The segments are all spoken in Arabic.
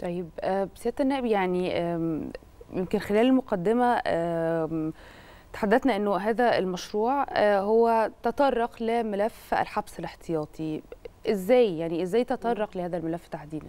طيب آه، سياده النائب يعني يمكن خلال المقدمه تحدثنا انه هذا المشروع آه، هو تطرق لملف الحبس الاحتياطي ازاي يعني ازاي تطرق لهذا الملف تحديدا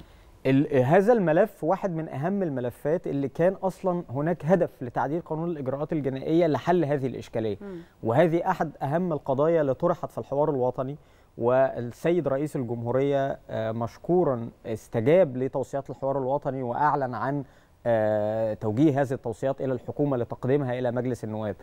هذا الملف واحد من اهم الملفات اللي كان اصلا هناك هدف لتعديل قانون الاجراءات الجنائيه لحل هذه الاشكاليه م. وهذه احد اهم القضايا اللي طرحت في الحوار الوطني والسيد رئيس الجمهورية آه، مشكورا استجاب لتوصيات الحوار الوطني وأعلن عن آه، توجيه هذه التوصيات إلى الحكومة لتقديمها إلى مجلس النواب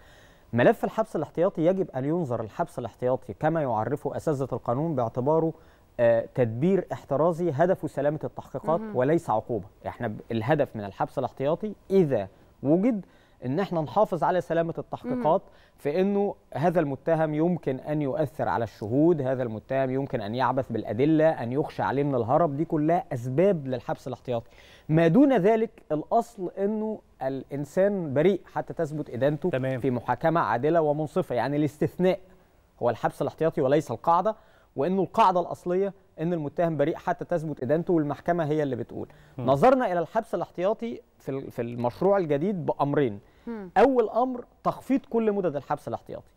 ملف الحبس الاحتياطي يجب أن ينظر الحبس الاحتياطي كما يعرفه أساتذة القانون باعتباره آه، تدبير احترازي هدفه سلامة التحقيقات وليس عقوبة احنا الهدف من الحبس الاحتياطي إذا وجد ان احنا نحافظ على سلامه التحقيقات في انه هذا المتهم يمكن ان يؤثر على الشهود، هذا المتهم يمكن ان يعبث بالادله، ان يخشى عليه من الهرب، دي كلها اسباب للحبس الاحتياطي. ما دون ذلك الاصل انه الانسان بريء حتى تثبت ادانته تمام. في محاكمه عادله ومنصفه، يعني الاستثناء هو الحبس الاحتياطي وليس القاعده، وانه القاعده الاصليه ان المتهم بريء حتى تثبت ادانته والمحكمه هي اللي بتقول م. نظرنا الى الحبس الاحتياطي في في المشروع الجديد بامرين م. اول امر تخفيض كل مدد الحبس الاحتياطي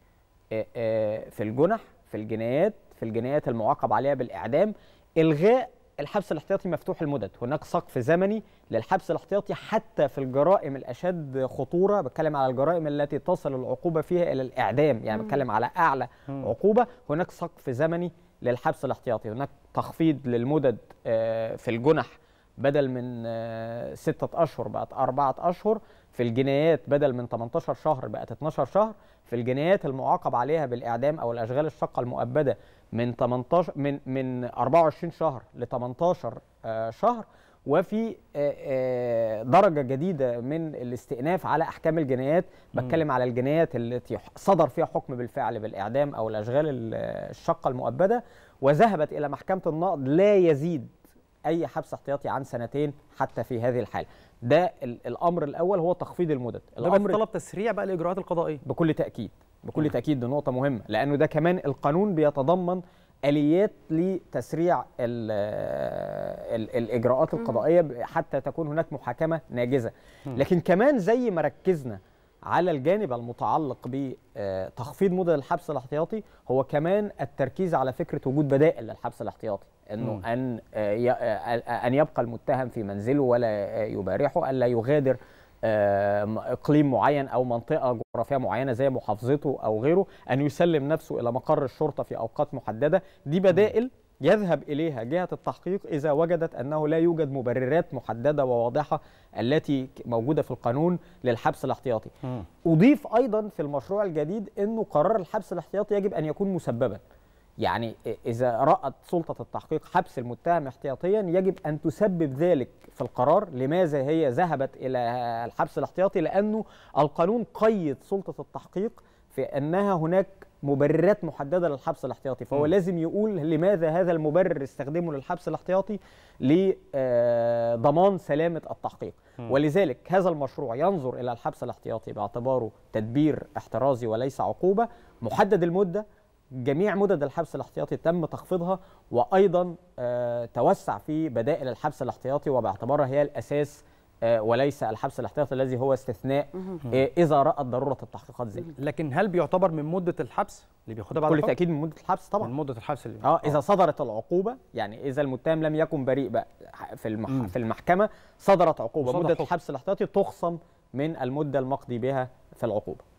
في الجنح في الجنايات في الجنايات المعاقب عليها بالاعدام الغاء الحبس الاحتياطي مفتوح المدد هناك سقف زمني للحبس الاحتياطي حتى في الجرائم الاشد خطوره بتكلم على الجرائم التي تصل العقوبه فيها الى الاعدام يعني بتكلم على اعلى مم. عقوبه هناك سقف زمني للحبس الاحتياطي هناك تخفيض للمدد آه، في الجنح بدل من آه، ستة أشهر بقت أربعة أشهر في الجنايات بدل من 18 شهر بقت 12 شهر في الجنايات المعاقب عليها بالإعدام أو الأشغال الشاقة المؤبدة من 18 من من 24 شهر ل 18 آه، شهر وفي آه، درجة جديدة من الاستئناف على أحكام الجنايات بتكلم على الجنايات التي صدر فيها حكم بالفعل بالإعدام أو الأشغال الشاقة المؤبدة وذهبت إلى محكمة النقض لا يزيد اي حبس احتياطي عن سنتين حتى في هذه الحاله ده الامر الاول هو تخفيض المدد الامر طلب تسريع بقى الاجراءات القضائيه بكل تاكيد بكل نعم. تاكيد ده نقطه مهمه لانه ده كمان القانون بيتضمن اليات لتسريع الـ الـ الـ الاجراءات القضائيه حتى تكون هناك محاكمه ناجزه لكن كمان زي ما ركزنا على الجانب المتعلق بتخفيض مده الحبس الاحتياطي هو كمان التركيز على فكره وجود بدائل للحبس الاحتياطي انه ان آه، آه، آه، ان يبقى المتهم في منزله ولا يبارحه الا يغادر اقليم معين او منطقه جغرافيه معينه زي محافظته او غيره ان يسلم نفسه الى مقر الشرطه في اوقات محدده دي بدائل يذهب إليها جهة التحقيق إذا وجدت أنه لا يوجد مبررات محددة وواضحة التي موجودة في القانون للحبس الاحتياطي أضيف أيضا في المشروع الجديد أنه قرار الحبس الاحتياطي يجب أن يكون مسببا يعني إذا رأت سلطة التحقيق حبس المتهم احتياطيا يجب أن تسبب ذلك في القرار لماذا هي ذهبت إلى الحبس الاحتياطي لأنه القانون قيد سلطة التحقيق في انها هناك مبررات محدده للحبس الاحتياطي فهو م. لازم يقول لماذا هذا المبرر استخدمه للحبس الاحتياطي لضمان آه، سلامه التحقيق م. ولذلك هذا المشروع ينظر الى الحبس الاحتياطي باعتباره تدبير احترازي وليس عقوبه محدد المده جميع مدد الحبس الاحتياطي تم تخفيضها وايضا آه، توسع في بدائل الحبس الاحتياطي وباعتبارها هي الاساس آه، وليس الحبس الاحتياطي الذي هو استثناء آه، اذا رات ضروره التحقيقات ذلك لكن هل بيعتبر من مده الحبس اللي بياخدها بعد كل تاكيد من مده الحبس طبعا من مده الحبس اللي اه اذا آه. صدرت العقوبه يعني اذا المتهم لم يكن بريء بقى في المح... مم. في المحكمه صدرت عقوبه مده حق. الحبس الاحتياطي تخصم من المده المقضي بها في العقوبه